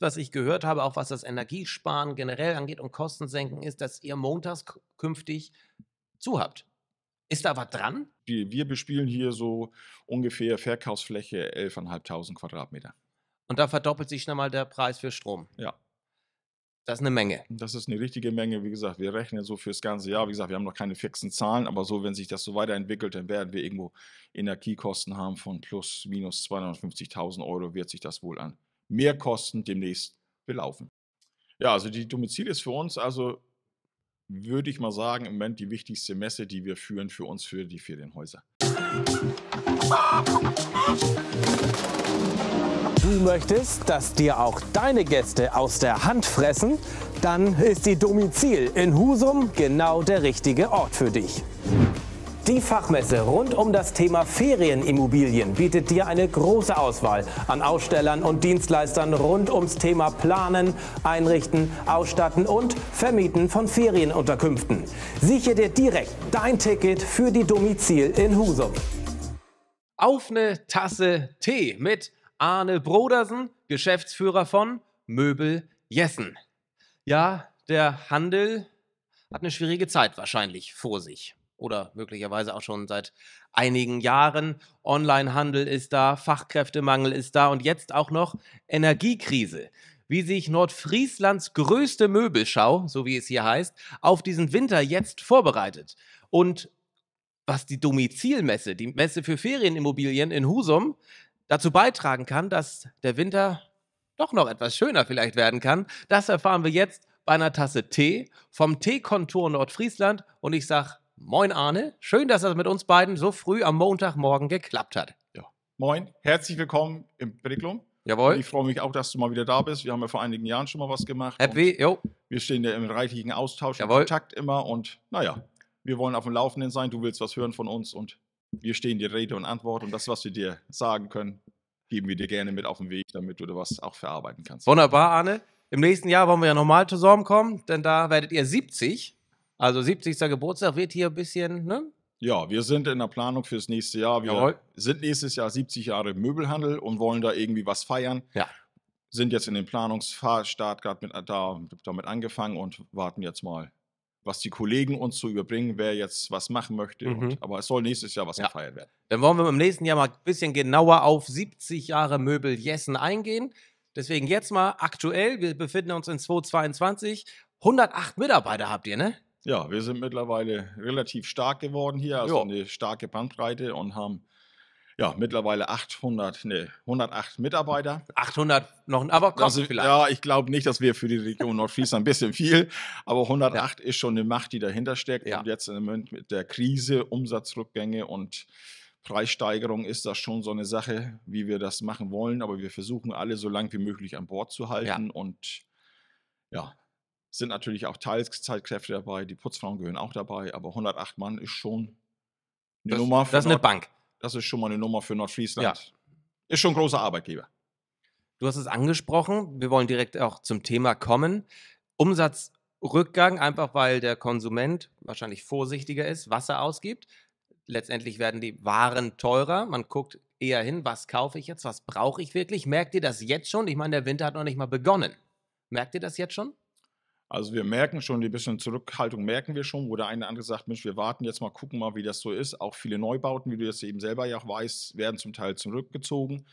was ich gehört habe, auch was das Energiesparen generell angeht und Kostensenken, ist, dass ihr montags künftig zu habt. Ist da was dran? Wir, wir bespielen hier so ungefähr Verkaufsfläche 11.500 Quadratmeter. Und da verdoppelt sich schon mal der Preis für Strom. Ja. Das ist eine Menge. Das ist eine richtige Menge. Wie gesagt, wir rechnen so fürs ganze Jahr. Wie gesagt, wir haben noch keine fixen Zahlen, aber so, wenn sich das so weiterentwickelt, dann werden wir irgendwo Energiekosten haben von plus minus 250.000 Euro, wird sich das wohl an Mehrkosten demnächst belaufen. Ja, also die Domizil ist für uns also, würde ich mal sagen, im Moment die wichtigste Messe, die wir führen für uns, für die Ferienhäuser. Du möchtest, dass dir auch deine Gäste aus der Hand fressen? Dann ist die Domizil in Husum genau der richtige Ort für dich. Die Fachmesse rund um das Thema Ferienimmobilien bietet dir eine große Auswahl an Ausstellern und Dienstleistern rund ums Thema Planen, Einrichten, Ausstatten und Vermieten von Ferienunterkünften. Sichere dir direkt dein Ticket für die Domizil in Husum. Auf eine Tasse Tee mit Arne Brodersen, Geschäftsführer von Möbel Jessen. Ja, der Handel hat eine schwierige Zeit wahrscheinlich vor sich oder möglicherweise auch schon seit einigen Jahren. Onlinehandel ist da, Fachkräftemangel ist da und jetzt auch noch Energiekrise. Wie sich Nordfrieslands größte Möbelschau, so wie es hier heißt, auf diesen Winter jetzt vorbereitet. Und was die Domizilmesse, die Messe für Ferienimmobilien in Husum, dazu beitragen kann, dass der Winter doch noch etwas schöner vielleicht werden kann, das erfahren wir jetzt bei einer Tasse Tee vom Teekontor Nordfriesland. Und ich sage Moin Arne, schön, dass das mit uns beiden so früh am Montagmorgen geklappt hat. Ja. Moin, herzlich willkommen im Pricklum. Jawohl. Ich freue mich auch, dass du mal wieder da bist. Wir haben ja vor einigen Jahren schon mal was gemacht. Happy, jo. Wir stehen ja im reichlichen Austausch, Jawohl. im Kontakt immer und naja, wir wollen auf dem Laufenden sein. Du willst was hören von uns und wir stehen dir Rede und Antwort und das, was wir dir sagen können, geben wir dir gerne mit auf den Weg, damit du da was auch verarbeiten kannst. Wunderbar, Arne. Im nächsten Jahr wollen wir ja nochmal zusammenkommen, denn da werdet ihr 70. Also 70. Geburtstag wird hier ein bisschen, ne? Ja, wir sind in der Planung fürs nächste Jahr. Wir Jawohl. sind nächstes Jahr 70 Jahre im Möbelhandel und wollen da irgendwie was feiern. Ja. Sind jetzt in den Planungsstart gerade mit, da, damit angefangen und warten jetzt mal, was die Kollegen uns zu überbringen, wer jetzt was machen möchte. Mhm. Und, aber es soll nächstes Jahr was ja. gefeiert werden. Dann wollen wir im nächsten Jahr mal ein bisschen genauer auf 70 Jahre Möbel Jessen eingehen. Deswegen jetzt mal aktuell, wir befinden uns in 2022. 108 Mitarbeiter habt ihr, ne? Ja, wir sind mittlerweile relativ stark geworden hier, also jo. eine starke Bandbreite und haben ja, mittlerweile 800, nee, 108 Mitarbeiter. 800 noch, aber kommt also, vielleicht. Ja, ich glaube nicht, dass wir für die Region Nordfriesland ein bisschen viel, aber 108 ja. ist schon eine Macht, die dahinter steckt. Ja. Und jetzt im Moment mit der Krise, Umsatzrückgänge und Preissteigerung ist das schon so eine Sache, wie wir das machen wollen. Aber wir versuchen alle so lang wie möglich an Bord zu halten ja. und ja, sind natürlich auch Teilzeitkräfte dabei, die Putzfrauen gehören auch dabei, aber 108 Mann ist schon eine das, Nummer. das ist eine Bank. Das ist schon mal eine Nummer für Nordfriesland. Ja. Ist schon ein großer Arbeitgeber. Du hast es angesprochen, wir wollen direkt auch zum Thema kommen. Umsatzrückgang, einfach weil der Konsument wahrscheinlich vorsichtiger ist, Wasser ausgibt. Letztendlich werden die Waren teurer. Man guckt eher hin, was kaufe ich jetzt, was brauche ich wirklich. Merkt ihr das jetzt schon? Ich meine, der Winter hat noch nicht mal begonnen. Merkt ihr das jetzt schon? Also wir merken schon, die bisschen Zurückhaltung merken wir schon, wo der eine oder andere sagt, Mensch, wir warten jetzt mal, gucken mal, wie das so ist. Auch viele Neubauten, wie du das eben selber ja auch weißt, werden zum Teil zurückgezogen.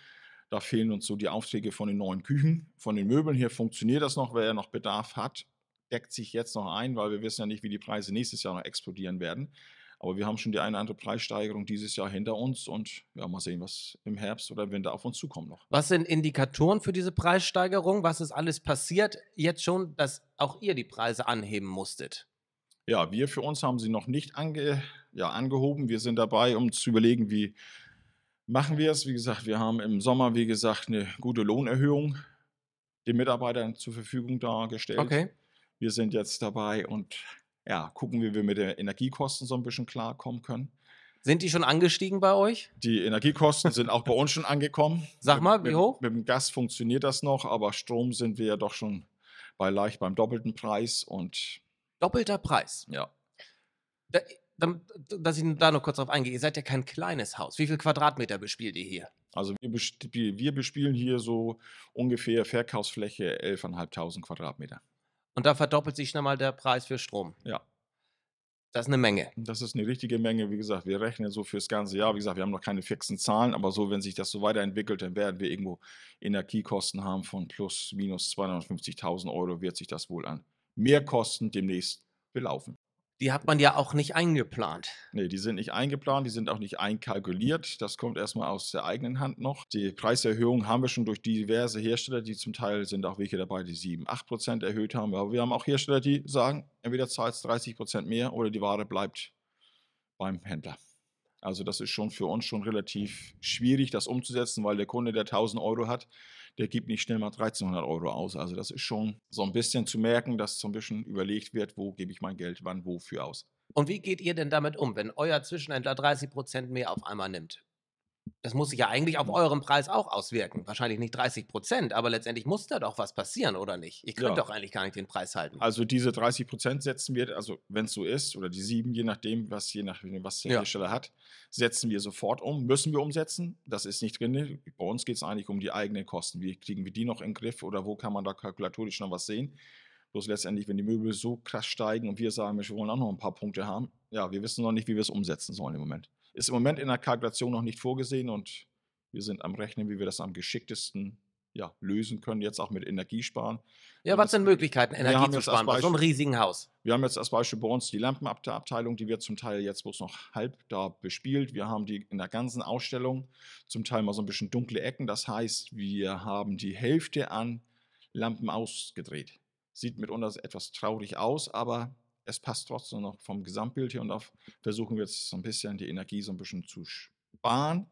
Da fehlen uns so die Aufträge von den neuen Küchen, von den Möbeln. Hier funktioniert das noch, wer ja noch Bedarf hat, deckt sich jetzt noch ein, weil wir wissen ja nicht, wie die Preise nächstes Jahr noch explodieren werden. Aber wir haben schon die eine oder andere Preissteigerung dieses Jahr hinter uns und ja, mal sehen, was im Herbst oder Winter auf uns zukommt noch. Was sind Indikatoren für diese Preissteigerung? Was ist alles passiert jetzt schon, dass auch ihr die Preise anheben musstet? Ja, wir für uns haben sie noch nicht ange, ja, angehoben. Wir sind dabei, um zu überlegen, wie machen wir es. Wie gesagt, wir haben im Sommer, wie gesagt, eine gute Lohnerhöhung den Mitarbeitern zur Verfügung dargestellt. Okay. Wir sind jetzt dabei und ja, gucken, wie wir mit den Energiekosten so ein bisschen klarkommen können. Sind die schon angestiegen bei euch? Die Energiekosten sind auch bei uns schon angekommen. Sag mal, wie hoch? Mit, mit dem Gas funktioniert das noch, aber Strom sind wir ja doch schon bei leicht beim doppelten Preis und. Doppelter Preis? Ja. Da, dass ich da noch kurz drauf eingehe, ihr seid ja kein kleines Haus. Wie viele Quadratmeter bespielt ihr hier? Also wir, wir bespielen hier so ungefähr Verkaufsfläche 11.500 Quadratmeter. Und da verdoppelt sich schnell mal der Preis für Strom. Ja. Das ist eine Menge. Das ist eine richtige Menge. Wie gesagt, wir rechnen so fürs ganze Jahr. Wie gesagt, wir haben noch keine fixen Zahlen, aber so, wenn sich das so weiterentwickelt, dann werden wir irgendwo Energiekosten haben von plus minus 250.000 Euro, wird sich das wohl an Mehrkosten demnächst belaufen die hat man ja auch nicht eingeplant. Nee, die sind nicht eingeplant, die sind auch nicht einkalkuliert. Das kommt erstmal aus der eigenen Hand noch. Die Preiserhöhung haben wir schon durch diverse Hersteller, die zum Teil sind auch welche dabei, die 7, 8 Prozent erhöht haben. Aber wir haben auch Hersteller, die sagen, entweder zahlt es 30 Prozent mehr oder die Ware bleibt beim Händler. Also das ist schon für uns schon relativ schwierig, das umzusetzen, weil der Kunde, der 1000 Euro hat, der gibt nicht schnell mal 1300 Euro aus. Also das ist schon so ein bisschen zu merken, dass so ein bisschen überlegt wird, wo gebe ich mein Geld wann wofür aus. Und wie geht ihr denn damit um, wenn euer Zwischenhändler 30 Prozent mehr auf einmal nimmt? das muss sich ja eigentlich auf mhm. euren Preis auch auswirken. Wahrscheinlich nicht 30 Prozent, aber letztendlich muss da doch was passieren, oder nicht? Ich könnte ja. doch eigentlich gar nicht den Preis halten. Also diese 30 Prozent setzen wir, also wenn es so ist, oder die sieben, je nachdem, was, je nachdem, was der ja. Hersteller hat, setzen wir sofort um, müssen wir umsetzen. Das ist nicht drin. Bei uns geht es eigentlich um die eigenen Kosten. Wie kriegen wir die noch in den Griff oder wo kann man da kalkulatorisch noch was sehen? Bloß letztendlich, wenn die Möbel so krass steigen und wir sagen, wir wollen auch noch ein paar Punkte haben, ja, wir wissen noch nicht, wie wir es umsetzen sollen im Moment. Ist im Moment in der Kalkulation noch nicht vorgesehen und wir sind am Rechnen, wie wir das am geschicktesten ja, lösen können, jetzt auch mit Energiesparen. Ja, was sind Möglichkeiten, Energie zu sparen bei so einem riesigen Haus? Wir haben jetzt als Beispiel bei uns die Lampenabteilung, die wir zum Teil jetzt bloß noch halb da bespielt. Wir haben die in der ganzen Ausstellung zum Teil mal so ein bisschen dunkle Ecken. Das heißt, wir haben die Hälfte an Lampen ausgedreht. Sieht mitunter etwas traurig aus, aber es passt trotzdem noch vom Gesamtbild hier und da versuchen wir jetzt so ein bisschen die Energie so ein bisschen zu sparen.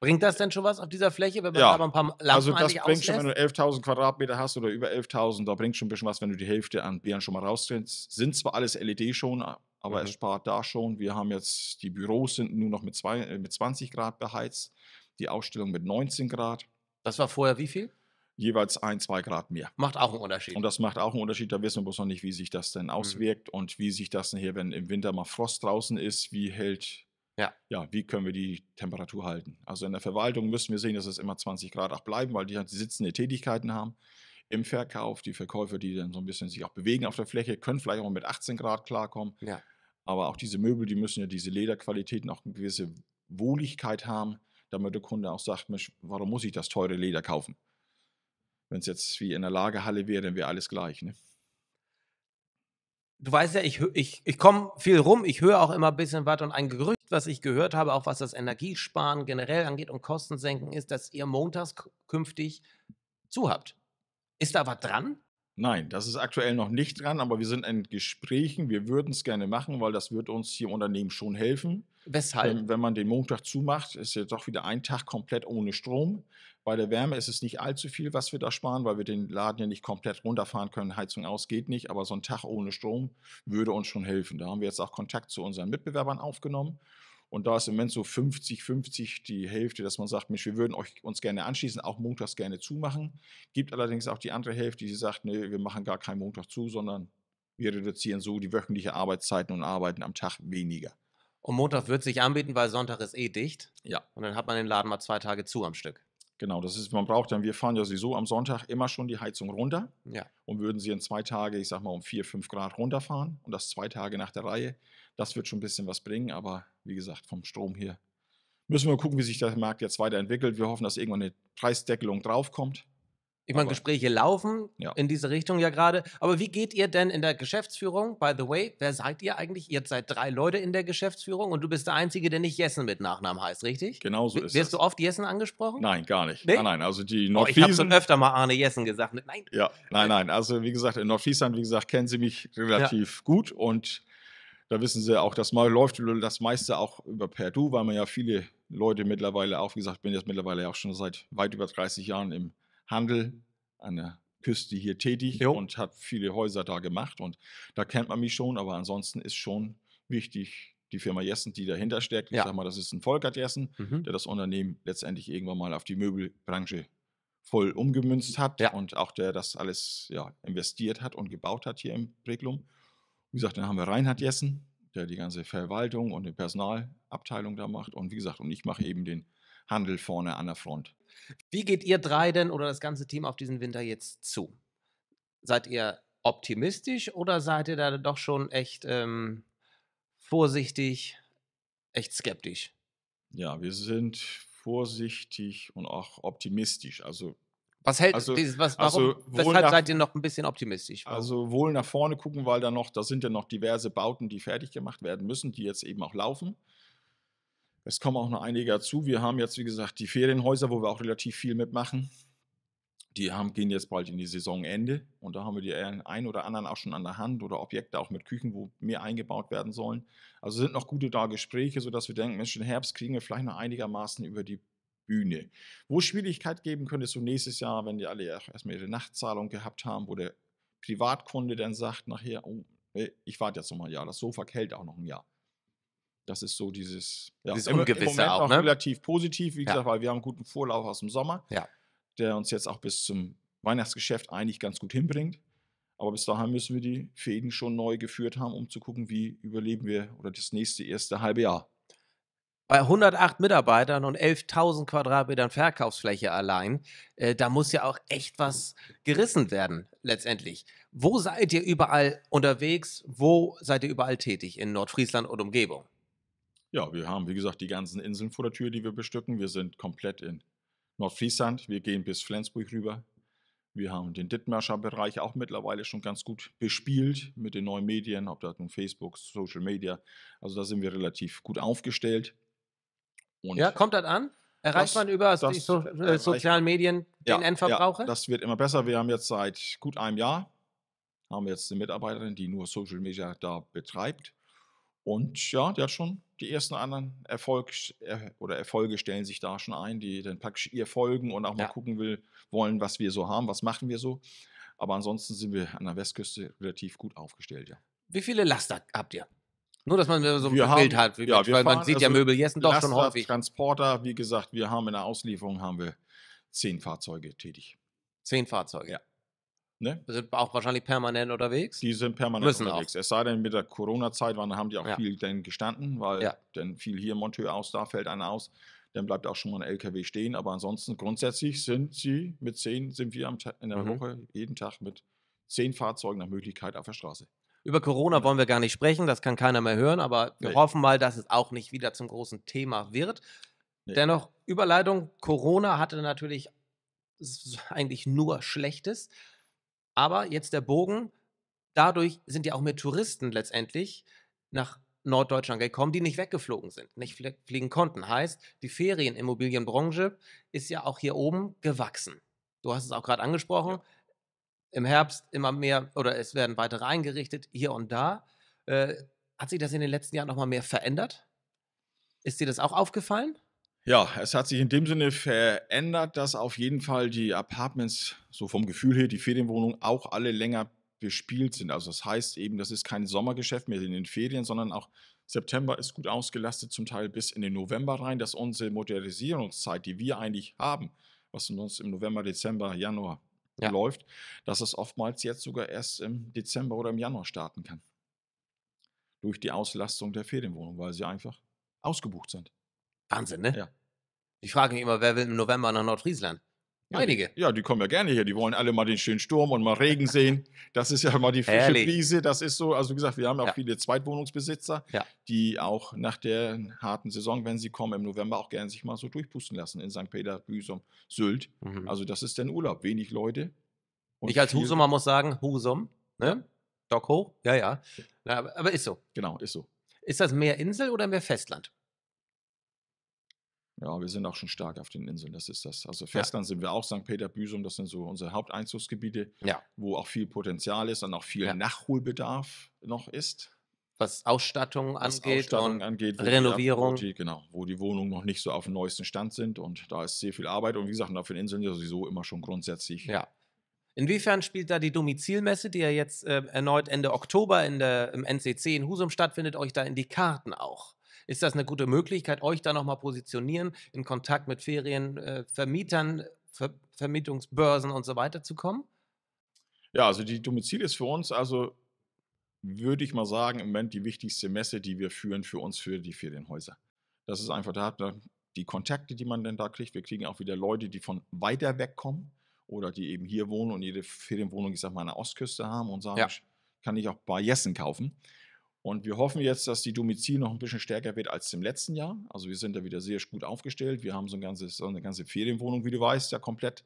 Bringt das denn schon was auf dieser Fläche, wenn man ja. aber ein paar Lampen Also das bringt auslässt? schon, wenn du 11.000 Quadratmeter hast oder über 11.000, da bringt schon ein bisschen was, wenn du die Hälfte an Bären schon mal rausdrehst. Sind zwar alles LED schon, aber mhm. es spart da schon. Wir haben jetzt, die Büros sind nur noch mit, zwei, äh, mit 20 Grad beheizt, die Ausstellung mit 19 Grad. Das war vorher wie viel? jeweils ein, zwei Grad mehr. Macht auch einen Unterschied. Und das macht auch einen Unterschied. Da wissen wir bloß noch nicht, wie sich das denn mhm. auswirkt mhm. und wie sich das denn hier, wenn im Winter mal Frost draußen ist, wie hält, ja. ja, wie können wir die Temperatur halten. Also in der Verwaltung müssen wir sehen, dass es immer 20 Grad auch bleiben, weil die halt sitzende Tätigkeiten haben. Im Verkauf, die Verkäufer, die dann so ein bisschen sich auch bewegen auf der Fläche, können vielleicht auch mit 18 Grad klarkommen. Ja. Aber auch diese Möbel, die müssen ja diese Lederqualitäten auch eine gewisse Wohligkeit haben, damit der Kunde auch sagt, Mensch, warum muss ich das teure Leder kaufen? Wenn es jetzt wie in der Lagerhalle wäre, dann wäre alles gleich. Ne? Du weißt ja, ich, ich, ich komme viel rum, ich höre auch immer ein bisschen was und ein Gerücht, was ich gehört habe, auch was das Energiesparen generell angeht und Kostensenken, ist, dass ihr montags künftig zu habt. Ist da was dran? Nein, das ist aktuell noch nicht dran, aber wir sind in Gesprächen. Wir würden es gerne machen, weil das wird uns hier im Unternehmen schon helfen. Weshalb? Wenn, wenn man den Montag zumacht, ist jetzt doch wieder ein Tag komplett ohne Strom. Bei der Wärme ist es nicht allzu viel, was wir da sparen, weil wir den Laden ja nicht komplett runterfahren können. Heizung aus geht nicht, aber so ein Tag ohne Strom würde uns schon helfen. Da haben wir jetzt auch Kontakt zu unseren Mitbewerbern aufgenommen und da ist im Moment so 50, 50 die Hälfte, dass man sagt, Mensch, wir würden euch, uns gerne anschließen, auch montags gerne zumachen. Gibt allerdings auch die andere Hälfte, die sagt, nee, wir machen gar keinen Montag zu, sondern wir reduzieren so die wöchentliche Arbeitszeiten und arbeiten am Tag weniger. Und Montag wird sich anbieten, weil Sonntag ist eh dicht. Ja. Und dann hat man den Laden mal zwei Tage zu am Stück. Genau, das ist, man braucht dann, wir fahren ja sowieso am Sonntag immer schon die Heizung runter ja. und würden sie in zwei Tage, ich sag mal, um vier, fünf Grad runterfahren und das zwei Tage nach der Reihe. Das wird schon ein bisschen was bringen, aber wie gesagt, vom Strom hier müssen wir gucken, wie sich der Markt jetzt weiterentwickelt. Wir hoffen, dass irgendwann eine Preisdeckelung draufkommt. Ich meine, Gespräche laufen ja. in diese Richtung ja gerade. Aber wie geht ihr denn in der Geschäftsführung? By the way, wer seid ihr eigentlich? Ihr seid drei Leute in der Geschäftsführung und du bist der Einzige, der nicht Jessen mit Nachnamen heißt, richtig? Genau so w ist Wirst du oft Jessen angesprochen? Nein, gar nicht. Nee? Nein, nein. Also die Nordfriesen. Oh, ich habe schon öfter mal Arne Jessen gesagt. Ne? Nein. Ja, nein, nein. Also wie gesagt, in Nordfriesland, wie gesagt, kennen sie mich relativ ja. gut und da wissen sie auch, das mal läuft das meiste auch über per weil man ja viele Leute mittlerweile auch, wie gesagt, bin jetzt mittlerweile auch schon seit weit über 30 Jahren im Handel an der Küste hier tätig jo. und habe viele Häuser da gemacht und da kennt man mich schon, aber ansonsten ist schon wichtig die Firma Jessen, die dahinter steckt. Ich ja. sage mal, das ist ein Volkert Jessen, mhm. der das Unternehmen letztendlich irgendwann mal auf die Möbelbranche voll umgemünzt hat ja. und auch der das alles ja, investiert hat und gebaut hat hier im Reglum. Wie gesagt, dann haben wir Reinhard Jessen, der die ganze Verwaltung und die Personalabteilung da macht und wie gesagt, und ich mache eben den Handel vorne an der Front. Wie geht ihr drei denn oder das ganze Team auf diesen Winter jetzt zu? Seid ihr optimistisch oder seid ihr da doch schon echt ähm, vorsichtig, echt skeptisch? Ja, wir sind vorsichtig und auch optimistisch. Also was hält also, dieses, was, also warum, also weshalb nach, seid ihr noch ein bisschen optimistisch? Warum? Also wohl nach vorne gucken, weil da noch, da sind ja noch diverse Bauten, die fertig gemacht werden müssen, die jetzt eben auch laufen. Es kommen auch noch einige dazu. Wir haben jetzt, wie gesagt, die Ferienhäuser, wo wir auch relativ viel mitmachen. Die haben, gehen jetzt bald in die Saisonende und da haben wir die einen oder anderen auch schon an der Hand oder Objekte auch mit Küchen, wo mehr eingebaut werden sollen. Also sind noch gute da Gespräche, sodass wir denken, Mensch, den Herbst kriegen wir vielleicht noch einigermaßen über die Bühne. Wo es Schwierigkeit geben könnte, so nächstes Jahr, wenn die alle erstmal ihre Nachtzahlung gehabt haben, wo der Privatkunde dann sagt nachher, oh, ich warte jetzt nochmal ein Jahr, das Sofa hält auch noch ein Jahr. Das ist so dieses, ja, dieses Ungewisse im Moment auch, ne? relativ positiv, wie ja. gesagt, weil wir haben einen guten Vorlauf aus dem Sommer, ja. der uns jetzt auch bis zum Weihnachtsgeschäft eigentlich ganz gut hinbringt. Aber bis dahin müssen wir die Fäden schon neu geführt haben, um zu gucken, wie überleben wir oder das nächste erste halbe Jahr. Bei 108 Mitarbeitern und 11.000 Quadratmetern Verkaufsfläche allein, äh, da muss ja auch echt was gerissen werden, letztendlich. Wo seid ihr überall unterwegs? Wo seid ihr überall tätig in Nordfriesland und Umgebung? ja, wir haben, wie gesagt, die ganzen Inseln vor der Tür, die wir bestücken. Wir sind komplett in Nordfriesland. Wir gehen bis Flensburg rüber. Wir haben den Dithmarscher Bereich auch mittlerweile schon ganz gut bespielt mit den neuen Medien, ob das nun Facebook, Social Media. Also da sind wir relativ gut aufgestellt. Und ja, kommt das an? Erreicht das, man über die so, äh, sozialen Medien den ja, Endverbraucher? Ja, das wird immer besser. Wir haben jetzt seit gut einem Jahr haben wir jetzt eine Mitarbeiterin, die nur Social Media da betreibt. Und ja, die hat schon die ersten anderen Erfolg oder Erfolge stellen sich da schon ein, die dann praktisch ihr folgen und auch mal ja. gucken will, wollen, was wir so haben, was machen wir so. Aber ansonsten sind wir an der Westküste relativ gut aufgestellt, ja. Wie viele Laster habt ihr? Nur, dass man so ein wir Bild haben, hat, ja, man, fahren, man sieht also ja Möbel hier sind doch Laster, schon häufig. Transporter, wie gesagt, wir haben in der Auslieferung haben wir zehn Fahrzeuge tätig. Zehn Fahrzeuge? Ja. Ne? Sind auch wahrscheinlich permanent unterwegs? Die sind permanent Müssen unterwegs. Auch. Es sei denn, mit der Corona-Zeit waren, haben die auch ja. viel dann gestanden, weil ja. dann fiel hier Monteur aus, da fällt einer aus, dann bleibt auch schon mal ein LKW stehen. Aber ansonsten grundsätzlich sind sie mit zehn, sind wir in der mhm. Woche jeden Tag mit zehn Fahrzeugen nach Möglichkeit auf der Straße. Über Corona wollen wir gar nicht sprechen, das kann keiner mehr hören, aber wir nee. hoffen mal, dass es auch nicht wieder zum großen Thema wird. Nee. Dennoch, Überleitung, Corona hatte natürlich eigentlich nur Schlechtes. Aber jetzt der Bogen, dadurch sind ja auch mehr Touristen letztendlich nach Norddeutschland gekommen, die nicht weggeflogen sind, nicht fliegen konnten. Heißt, die Ferienimmobilienbranche ist ja auch hier oben gewachsen. Du hast es auch gerade angesprochen. Im Herbst immer mehr oder es werden weitere eingerichtet hier und da. Äh, hat sich das in den letzten Jahren nochmal mehr verändert? Ist dir das auch aufgefallen? Ja, es hat sich in dem Sinne verändert, dass auf jeden Fall die Apartments, so vom Gefühl her, die Ferienwohnungen auch alle länger bespielt sind. Also das heißt eben, das ist kein Sommergeschäft mehr in den Ferien, sondern auch September ist gut ausgelastet, zum Teil bis in den November rein, dass unsere Modernisierungszeit, die wir eigentlich haben, was sonst im November, Dezember, Januar ja. läuft, dass es oftmals jetzt sogar erst im Dezember oder im Januar starten kann. Durch die Auslastung der Ferienwohnungen, weil sie einfach ausgebucht sind. Wahnsinn, ne? Ja. Ich frage mich immer, wer will im November nach Nordfriesland? Einige. ja, die kommen ja gerne hier. Die wollen alle mal den schönen Sturm und mal Regen sehen. Das ist ja mal die frische Herrlich. Brise. Das ist so, also wie gesagt, wir haben ja auch ja. viele Zweitwohnungsbesitzer, ja. die auch nach der harten Saison, wenn sie kommen im November, auch gerne sich mal so durchpusten lassen in St. Peter, Büsum, Sylt. Mhm. Also das ist dann Urlaub. Wenig Leute. ich als Husumer muss sagen, Husum, ne? Dock hoch, ja, ja. aber ist so. Genau, ist so. Ist das mehr Insel oder mehr Festland? Ja, wir sind auch schon stark auf den Inseln, das ist das. Also Festland ja. sind wir auch, St. Peter, Büsum, das sind so unsere Haupteinzugsgebiete, ja. wo auch viel Potenzial ist und auch viel ja. Nachholbedarf noch ist. Was Ausstattung angeht, was Ausstattung und angeht, Renovierung. Die, genau, wo die Wohnungen noch nicht so auf dem neuesten Stand sind und da ist sehr viel Arbeit und wie gesagt, auf den Inseln ja sowieso immer schon grundsätzlich. Ja. Inwiefern spielt da die Domizilmesse, die ja jetzt äh, erneut Ende Oktober in der, im NCC in Husum stattfindet, euch da in die Karten auch? ist das eine gute Möglichkeit, euch da nochmal positionieren, in Kontakt mit Ferienvermietern, äh, Ver Vermietungsbörsen und so weiter zu kommen? Ja, also die Domizil ist für uns also würde ich mal sagen, im Moment die wichtigste Messe, die wir führen für uns, für die Ferienhäuser. Das ist einfach, da hat man die Kontakte, die man denn da kriegt. Wir kriegen auch wieder Leute, die von weiter weg kommen oder die eben hier wohnen und jede Ferienwohnung, ich sag mal, an der Ostküste haben und sagen, ja. kann ich auch bei Jessen kaufen. Und wir hoffen jetzt, dass die Domizil noch ein bisschen stärker wird als im letzten Jahr. Also wir sind da wieder sehr gut aufgestellt. Wir haben so, ein ganzes, so eine ganze Ferienwohnung, wie du weißt, ja komplett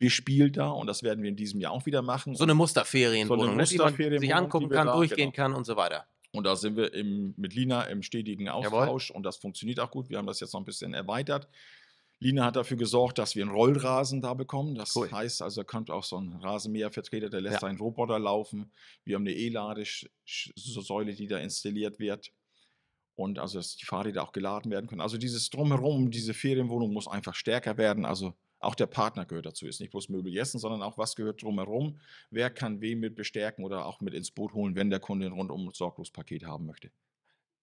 bespielt da. Und das werden wir in diesem Jahr auch wieder machen. So eine Musterferienwohnung, so eine Musterferienwohnung ne, die man sich angucken kann, da, durchgehen genau. kann und so weiter. Und da sind wir im, mit Lina im stetigen Austausch Jawohl. und das funktioniert auch gut. Wir haben das jetzt noch ein bisschen erweitert. Lina hat dafür gesorgt, dass wir einen Rollrasen da bekommen. Das cool. heißt also, da kommt auch so ein Rasenmähervertreter, der lässt ja. seinen Roboter laufen. Wir haben eine E-Ladesäule, die da installiert wird. Und also, dass die Fahrräder auch geladen werden können. Also dieses Drumherum, diese Ferienwohnung muss einfach stärker werden. Also auch der Partner gehört dazu. Ist nicht bloß Möbel essen, sondern auch, was gehört drumherum. Wer kann wen mit bestärken oder auch mit ins Boot holen, wenn der Kunde ein rundum sorglos Paket haben möchte.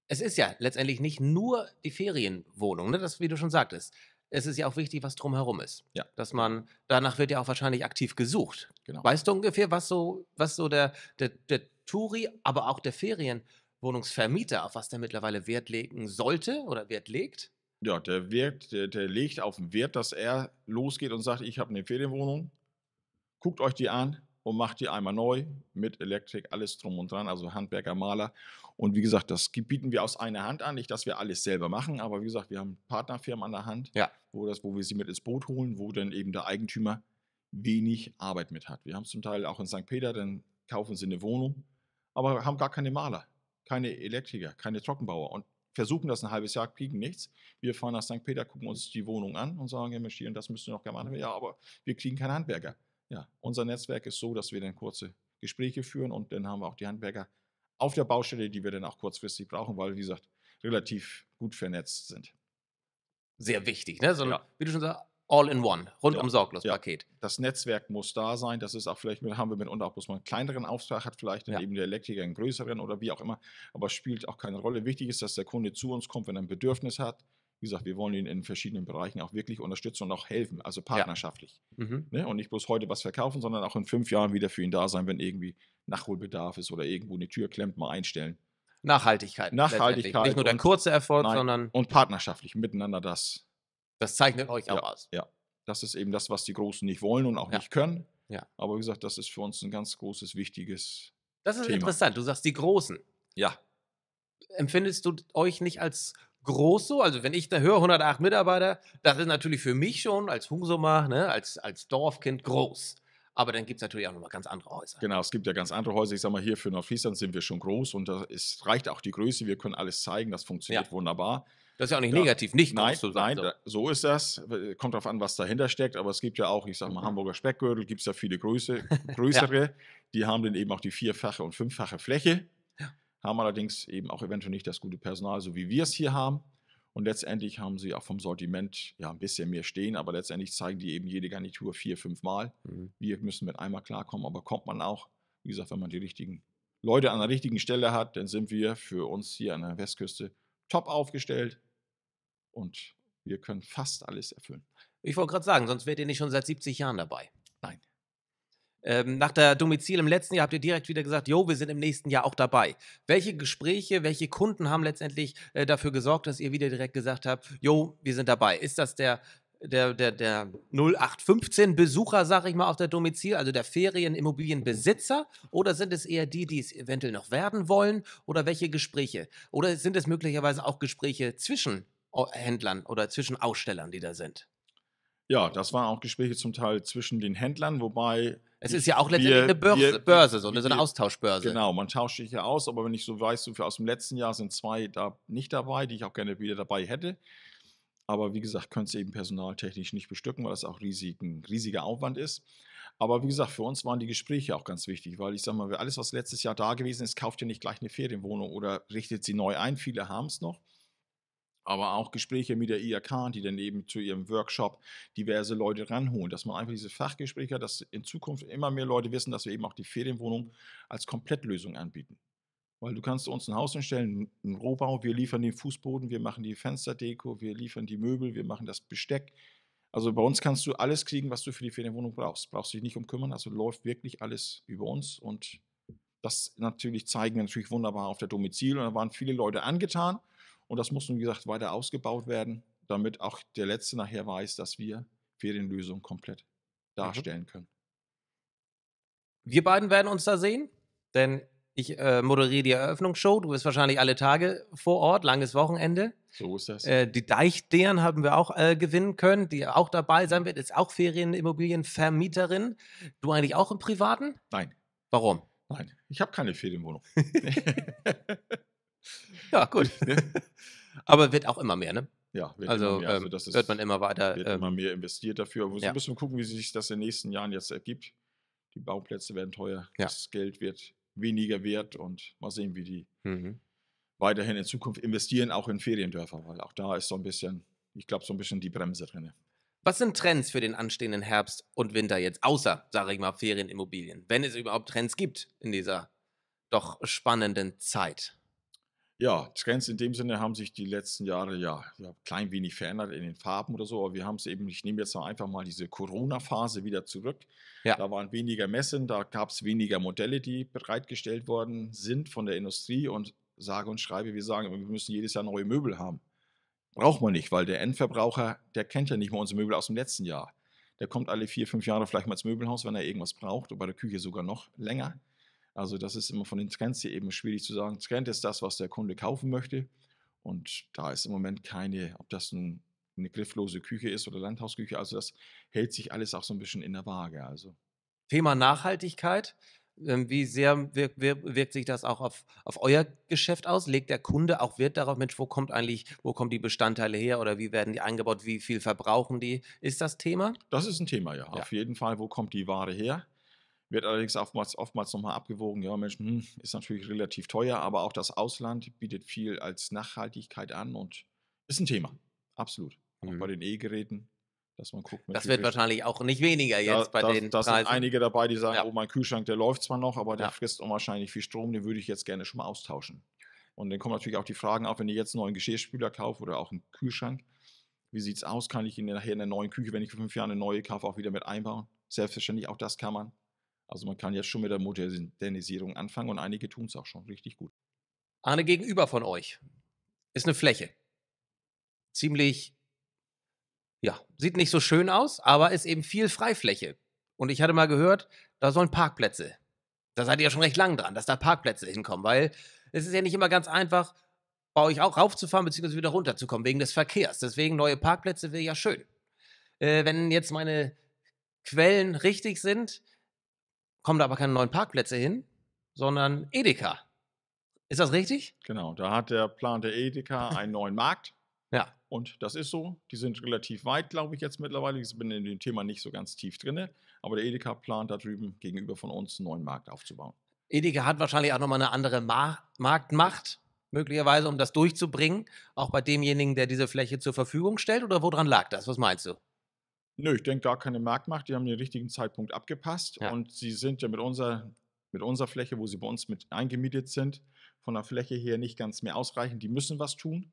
Es ist ja letztendlich nicht nur die Ferienwohnung, ne? das, wie du schon sagtest es ist ja auch wichtig, was drumherum ist. Ja. Dass man, danach wird ja auch wahrscheinlich aktiv gesucht. Genau. Weißt du ungefähr, was so, was so der, der, der Touri, aber auch der Ferienwohnungsvermieter, auf was der mittlerweile Wert legen sollte oder Wert legt? Ja, der Wert, der, der legt auf den Wert, dass er losgeht und sagt, ich habe eine Ferienwohnung, guckt euch die an, und macht die einmal neu mit Elektrik, alles drum und dran, also Handwerker, Maler. Und wie gesagt, das bieten wir aus einer Hand an, nicht, dass wir alles selber machen, aber wie gesagt, wir haben Partnerfirmen an der Hand, ja. wo, das, wo wir sie mit ins Boot holen, wo dann eben der Eigentümer wenig Arbeit mit hat. Wir haben zum Teil auch in St. Peter, dann kaufen sie eine Wohnung, aber haben gar keine Maler, keine Elektriker, keine Trockenbauer und versuchen das ein halbes Jahr, kriegen nichts. Wir fahren nach St. Peter, gucken uns die Wohnung an und sagen, ja, das müsst ihr noch gerne machen. Ja, aber wir kriegen keine Handwerker ja, unser Netzwerk ist so, dass wir dann kurze Gespräche führen und dann haben wir auch die Handwerker auf der Baustelle, die wir dann auch kurzfristig brauchen, weil, wie gesagt, relativ gut vernetzt sind. Sehr wichtig, ne? So, ja. wie du schon sagst, all in one, rund ja. um sorglos Paket. Ja. Das Netzwerk muss da sein. Das ist auch vielleicht, haben wir mitunter auch bloß mal einen kleineren Auftrag, hat vielleicht ja. eben der Elektriker einen größeren oder wie auch immer, aber spielt auch keine Rolle. Wichtig ist, dass der Kunde zu uns kommt, wenn er ein Bedürfnis hat, wie gesagt, wir wollen ihnen in verschiedenen Bereichen auch wirklich unterstützen und auch helfen, also partnerschaftlich. Ja. Mhm. Ne? Und nicht bloß heute was verkaufen, sondern auch in fünf Jahren wieder für ihn da sein, wenn irgendwie Nachholbedarf ist oder irgendwo eine Tür klemmt, mal einstellen. Nachhaltigkeit. Nachhaltigkeit. Nicht nur der kurze Erfolg, nein, sondern. Und partnerschaftlich miteinander das. Das zeichnet euch auch ja, aus. Ja. Das ist eben das, was die Großen nicht wollen und auch ja. nicht können. Ja. Aber wie gesagt, das ist für uns ein ganz großes, wichtiges. Das ist Thema. interessant. Du sagst die Großen. Ja. Empfindest du euch nicht als groß so. Also wenn ich da höre, 108 Mitarbeiter, das ist natürlich für mich schon als Hungsumer, ne, als, als Dorfkind groß. Aber dann gibt es natürlich auch nochmal ganz andere Häuser. Genau, es gibt ja ganz andere Häuser. Ich sage mal, hier für Nordfriesland sind wir schon groß und es reicht auch die Größe. Wir können alles zeigen, das funktioniert ja. wunderbar. Das ist ja auch nicht ja. negativ, nicht nein, zu sein. Nein, so. so ist das. Äh, kommt darauf an, was dahinter steckt. Aber es gibt ja auch, ich sage mal, mhm. Hamburger Speckgürtel gibt es ja viele Größe, größere. ja. Die haben dann eben auch die vierfache und fünffache Fläche haben allerdings eben auch eventuell nicht das gute Personal, so wie wir es hier haben. Und letztendlich haben sie auch vom Sortiment ja ein bisschen mehr stehen, aber letztendlich zeigen die eben jede Garnitur vier, fünf Mal. Mhm. Wir müssen mit einmal klarkommen, aber kommt man auch, wie gesagt, wenn man die richtigen Leute an der richtigen Stelle hat, dann sind wir für uns hier an der Westküste top aufgestellt und wir können fast alles erfüllen. Ich wollte gerade sagen, sonst wärt ihr nicht schon seit 70 Jahren dabei. Ähm, nach der Domizil im letzten Jahr habt ihr direkt wieder gesagt, jo, wir sind im nächsten Jahr auch dabei. Welche Gespräche, welche Kunden haben letztendlich äh, dafür gesorgt, dass ihr wieder direkt gesagt habt, jo, wir sind dabei? Ist das der, der, der, der 0815 Besucher, sag ich mal, auf der Domizil, also der Ferienimmobilienbesitzer? Oder sind es eher die, die es eventuell noch werden wollen? Oder welche Gespräche? Oder sind es möglicherweise auch Gespräche zwischen äh, Händlern oder zwischen Ausstellern, die da sind? Ja, das waren auch Gespräche zum Teil zwischen den Händlern, wobei es ist ja auch letztendlich wir, eine Börse, wir, Börse so, eine, so eine Austauschbörse. Genau, man tauscht sich ja aus, aber wenn ich so weiß, so aus dem letzten Jahr sind zwei da nicht dabei, die ich auch gerne wieder dabei hätte. Aber wie gesagt, könnt ihr eben personaltechnisch nicht bestücken, weil das auch riesigen, riesiger Aufwand ist. Aber wie gesagt, für uns waren die Gespräche auch ganz wichtig, weil ich sage mal, alles, was letztes Jahr da gewesen ist, kauft ihr nicht gleich eine Ferienwohnung oder richtet sie neu ein. Viele haben es noch aber auch Gespräche mit der IRK, die dann eben zu ihrem Workshop diverse Leute ranholen, dass man einfach diese Fachgespräche, hat, dass in Zukunft immer mehr Leute wissen, dass wir eben auch die Ferienwohnung als Komplettlösung anbieten. Weil du kannst uns ein Haus hinstellen, einen Rohbau, wir liefern den Fußboden, wir machen die Fensterdeko, wir liefern die Möbel, wir machen das Besteck. Also bei uns kannst du alles kriegen, was du für die Ferienwohnung brauchst. Brauchst dich nicht um kümmern, also läuft wirklich alles über uns und das natürlich zeigen wir natürlich wunderbar auf der Domizil und da waren viele Leute angetan und das muss, nun, wie gesagt, weiter ausgebaut werden, damit auch der Letzte nachher weiß, dass wir Ferienlösungen komplett mhm. darstellen können. Wir beiden werden uns da sehen, denn ich äh, moderiere die Eröffnungsshow. Du bist wahrscheinlich alle Tage vor Ort, langes Wochenende. So ist das. Äh, die Deichdären haben wir auch äh, gewinnen können, die auch dabei sein wird. Ist auch Ferienimmobilienvermieterin. Du eigentlich auch im Privaten? Nein. Warum? Nein, ich habe keine Ferienwohnung. Ja, gut. Ne? Aber wird auch immer mehr, ne? Ja, wird also, immer mehr. Also ähm, das ist, wird man immer weiter. Wird ähm, immer mehr investiert dafür. Wir ja. müssen ein gucken, wie sich das in den nächsten Jahren jetzt ergibt. Die Bauplätze werden teuer, ja. das Geld wird weniger wert und mal sehen, wie die mhm. weiterhin in Zukunft investieren, auch in Feriendörfer, weil auch da ist so ein bisschen, ich glaube, so ein bisschen die Bremse drin. Was sind Trends für den anstehenden Herbst und Winter jetzt, außer, sage ich mal, Ferienimmobilien, wenn es überhaupt Trends gibt in dieser doch spannenden Zeit? Ja, Trends in dem Sinne haben sich die letzten Jahre ja, ja klein wenig verändert in den Farben oder so, aber wir haben es eben, ich nehme jetzt mal einfach mal diese Corona-Phase wieder zurück. Ja. Da waren weniger Messen, da gab es weniger Modelle, die bereitgestellt worden sind von der Industrie und sage und schreibe, wir sagen, wir müssen jedes Jahr neue Möbel haben. Braucht man nicht, weil der Endverbraucher, der kennt ja nicht mal unsere Möbel aus dem letzten Jahr. Der kommt alle vier, fünf Jahre vielleicht mal ins Möbelhaus, wenn er irgendwas braucht, und bei der Küche sogar noch länger. Also das ist immer von den Trends hier eben schwierig zu sagen. Trend ist das, was der Kunde kaufen möchte. Und da ist im Moment keine, ob das ein, eine grifflose Küche ist oder Landhausküche. Also das hält sich alles auch so ein bisschen in der Waage. Also. Thema Nachhaltigkeit. Ähm, wie sehr wirkt, wirkt, sich das auch auf, auf euer Geschäft aus? Legt der Kunde auch Wert darauf, Mensch, wo kommt eigentlich, wo kommen die Bestandteile her oder wie werden die eingebaut, wie viel verbrauchen die? Ist das Thema? Das ist ein Thema, ja. ja. Auf jeden Fall, wo kommt die Ware her? Wird allerdings oftmals, oftmals nochmal abgewogen, ja Mensch, hm, ist natürlich relativ teuer, aber auch das Ausland bietet viel als Nachhaltigkeit an und ist ein Thema, absolut. Mhm. Auch bei den E-Geräten, dass man guckt. Das wird wahrscheinlich auch nicht weniger jetzt da, bei da, den Da Preisen. sind einige dabei, die sagen, ja. oh, mein Kühlschrank, der läuft zwar noch, aber der ja. frisst unwahrscheinlich viel Strom, den würde ich jetzt gerne schon mal austauschen. Und dann kommen natürlich auch die Fragen auf, wenn ich jetzt einen neuen Geschirrspüler kaufe oder auch einen Kühlschrank, wie sieht es aus, kann ich ihn nachher in der neuen Küche, wenn ich für fünf Jahre eine neue kaufe, auch wieder mit einbauen? Selbstverständlich, auch das kann man. Also man kann jetzt schon mit der Modernisierung anfangen und einige tun es auch schon richtig gut. Arne, gegenüber von euch ist eine Fläche. Ziemlich, ja, sieht nicht so schön aus, aber ist eben viel Freifläche. Und ich hatte mal gehört, da sollen Parkplätze. Da seid ihr ja schon recht lang dran, dass da Parkplätze hinkommen, weil es ist ja nicht immer ganz einfach, bei euch auch raufzufahren bzw. wieder runterzukommen wegen des Verkehrs. Deswegen neue Parkplätze wäre ja schön. Äh, wenn jetzt meine Quellen richtig sind, kommen da aber keine neuen Parkplätze hin, sondern Edeka. Ist das richtig? Genau, da hat der Plan der Edeka einen neuen Markt. Ja. Und das ist so. Die sind relativ weit, glaube ich, jetzt mittlerweile. Ich bin in dem Thema nicht so ganz tief drin. Aber der Edeka plant da drüben gegenüber von uns einen neuen Markt aufzubauen. Edeka hat wahrscheinlich auch nochmal eine andere Mar Marktmacht, möglicherweise, um das durchzubringen. Auch bei demjenigen, der diese Fläche zur Verfügung stellt. Oder woran lag das? Was meinst du? Nö, ich denke gar keine Marktmacht. Die haben den richtigen Zeitpunkt abgepasst ja. und sie sind ja mit unserer, mit unserer Fläche, wo sie bei uns mit eingemietet sind, von der Fläche her nicht ganz mehr ausreichend. Die müssen was tun,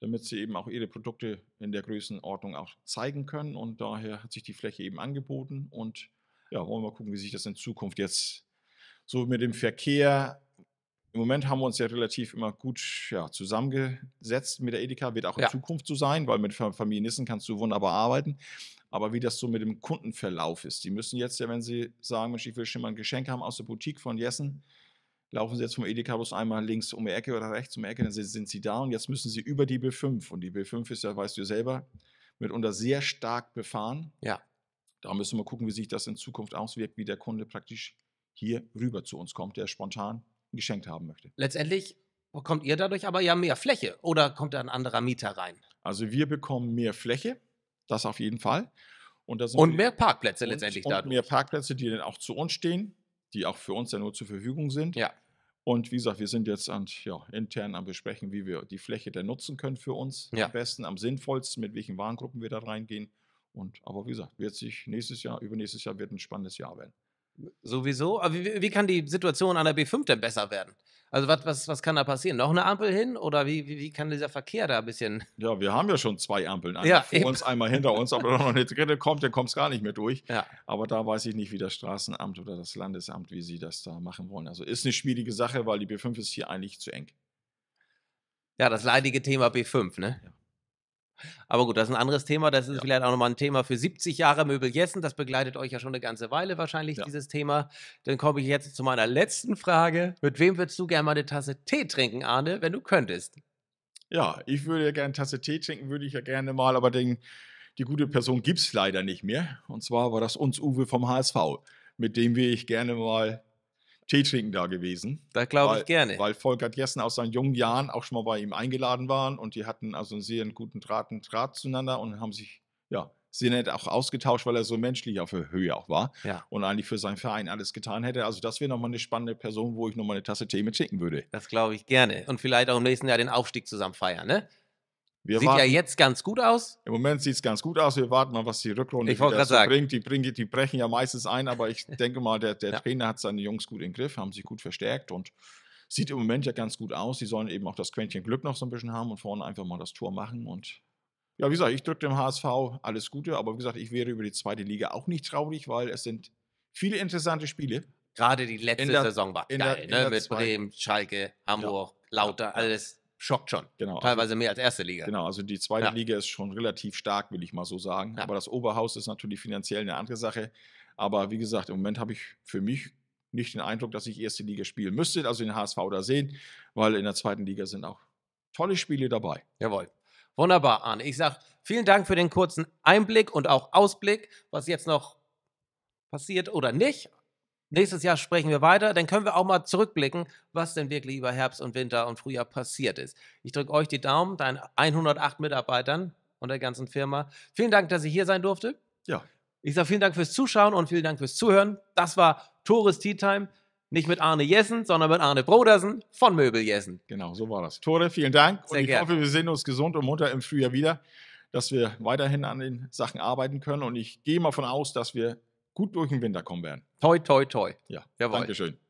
damit sie eben auch ihre Produkte in der Größenordnung auch zeigen können. Und daher hat sich die Fläche eben angeboten. Und ja, wollen wir mal gucken, wie sich das in Zukunft jetzt so mit dem Verkehr im Moment haben wir uns ja relativ immer gut ja, zusammengesetzt mit der Edeka, wird auch in ja. Zukunft so sein, weil mit Familienissen kannst du wunderbar arbeiten aber wie das so mit dem Kundenverlauf ist. Die müssen jetzt ja, wenn sie sagen, Mensch, ich will schon mal ein Geschenk haben aus der Boutique von Jessen, laufen sie jetzt vom Edeka bus einmal links um die Ecke oder rechts um die Ecke, dann sind sie da und jetzt müssen sie über die B5. Und die B5 ist ja, weißt du selber, mitunter sehr stark befahren. Ja. Da müssen wir gucken, wie sich das in Zukunft auswirkt, wie der Kunde praktisch hier rüber zu uns kommt, der spontan ein Geschenk haben möchte. Letztendlich bekommt ihr dadurch aber ja mehr Fläche oder kommt da ein anderer Mieter rein? Also wir bekommen mehr Fläche. Das auf jeden Fall. Und, und mehr Parkplätze letztendlich und, dadurch. Und mehr Parkplätze, die dann auch zu uns stehen, die auch für uns dann nur zur Verfügung sind. Ja. Und wie gesagt, wir sind jetzt an, ja, intern am Besprechen, wie wir die Fläche dann nutzen können für uns. Ja. Am besten, am sinnvollsten, mit welchen Warengruppen wir da reingehen. Und, aber wie gesagt, wird sich nächstes Jahr, übernächstes Jahr wird ein spannendes Jahr werden. Sowieso. Aber wie, wie kann die Situation an der B5 denn besser werden? Also was, was, was kann da passieren? Noch eine Ampel hin oder wie, wie, wie kann dieser Verkehr da ein bisschen? Ja, wir haben ja schon zwei Ampeln. ja, vor eben. uns, einmal hinter uns, aber wenn noch eine dritte kommt, dann kommt es gar nicht mehr durch. Ja. Aber da weiß ich nicht, wie das Straßenamt oder das Landesamt, wie sie das da machen wollen. Also ist eine schwierige Sache, weil die B5 ist hier eigentlich zu eng. Ja, das leidige Thema B5, ne? Ja. Aber gut, das ist ein anderes Thema. Das ist ja. vielleicht auch nochmal ein Thema für 70 Jahre Möbel Jessen. Das begleitet euch ja schon eine ganze Weile wahrscheinlich, ja. dieses Thema. Dann komme ich jetzt zu meiner letzten Frage. Mit wem würdest du gerne mal eine Tasse Tee trinken, Arne, wenn du könntest? Ja, ich würde ja gerne eine Tasse Tee trinken, würde ich ja gerne mal, aber den, die gute Person gibt es leider nicht mehr. Und zwar war das uns Uwe vom HSV, mit dem wir ich gerne mal Tee trinken da gewesen. Da glaube ich gerne. Weil Volker Jessen aus seinen jungen Jahren auch schon mal bei ihm eingeladen waren und die hatten also einen sehr guten Draht, einen Draht zueinander und haben sich, ja, sehr nett auch ausgetauscht, weil er so menschlich auf der Höhe auch war ja. und eigentlich für seinen Verein alles getan hätte. Also das wäre nochmal eine spannende Person, wo ich nochmal eine Tasse Tee mit schicken würde. Das glaube ich gerne. Und vielleicht auch im nächsten Jahr den Aufstieg zusammen feiern, ne? Wir sieht warten, ja jetzt ganz gut aus. Im Moment sieht es ganz gut aus. Wir warten mal, was die Rückrunde ich wieder so bringt. Die, bringt. die brechen ja meistens ein, aber ich denke mal, der, der ja. Trainer hat seine Jungs gut im Griff, haben sich gut verstärkt und sieht im Moment ja ganz gut aus. Sie sollen eben auch das Quäntchen Glück noch so ein bisschen haben und vorne einfach mal das Tor machen. Und ja, wie gesagt, ich drücke dem HSV alles Gute, aber wie gesagt, ich wäre über die zweite Liga auch nicht traurig, weil es sind viele interessante Spiele. Gerade die letzte der, Saison war geil, ne? der, ne? Mit Bremen, Schalke, Hamburg, ja. Lauter, alles schockt schon. Genau. Also Teilweise mehr als erste Liga. Genau, also die zweite ja. Liga ist schon relativ stark, will ich mal so sagen. Ja. Aber das Oberhaus ist natürlich finanziell eine andere Sache. Aber wie gesagt, im Moment habe ich für mich nicht den Eindruck, dass ich erste Liga spielen müsste, also den HSV da sehen, weil in der zweiten Liga sind auch tolle Spiele dabei. Jawohl. Wunderbar, Arne. Ich sage vielen Dank für den kurzen Einblick und auch Ausblick, was jetzt noch passiert oder nicht. Nächstes Jahr sprechen wir weiter, dann können wir auch mal zurückblicken, was denn wirklich über Herbst und Winter und Frühjahr passiert ist. Ich drücke euch die Daumen, deinen 108 Mitarbeitern und der ganzen Firma. Vielen Dank, dass ich hier sein durfte. Ja. Ich sage vielen Dank fürs Zuschauen und vielen Dank fürs Zuhören. Das war Tores Tea Time. Nicht mit Arne Jessen, sondern mit Arne Brodersen von Möbel Jessen. Genau, so war das. Tore, vielen Dank. Sehr und ich gern. hoffe, wir sehen uns gesund und munter im Frühjahr wieder, dass wir weiterhin an den Sachen arbeiten können. Und ich gehe mal davon aus, dass wir gut durch den Winter kommen werden. Toi, toi, toi. Ja, Jawohl. Dankeschön.